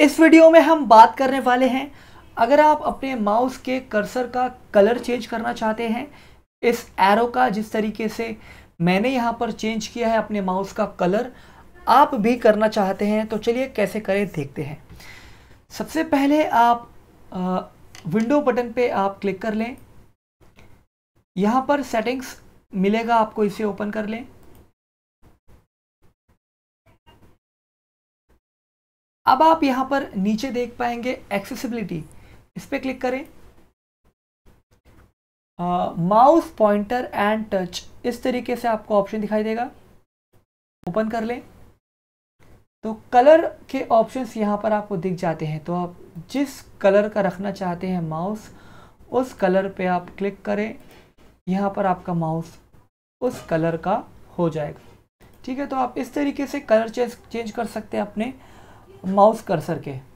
इस वीडियो में हम बात करने वाले हैं अगर आप अपने माउस के कर्सर का कलर चेंज करना चाहते हैं इस एरो का जिस तरीके से मैंने यहाँ पर चेंज किया है अपने माउस का कलर आप भी करना चाहते हैं तो चलिए कैसे करें देखते हैं सबसे पहले आप विंडो बटन पे आप क्लिक कर लें यहाँ पर सेटिंग्स मिलेगा आपको इसे ओपन कर लें अब आप यहां पर नीचे देख पाएंगे एक्सेसिबिलिटी इस पर क्लिक करें माउस पॉइंटर एंड टच इस तरीके से आपको ऑप्शन दिखाई देगा ओपन कर लें तो कलर के ऑप्शंस यहां पर आपको दिख जाते हैं तो आप जिस कलर का रखना चाहते हैं माउस उस कलर पे आप क्लिक करें यहां पर आपका माउस उस कलर का हो जाएगा ठीक है तो आप इस तरीके से कलर चेंज कर सकते हैं अपने माउस कर्सर के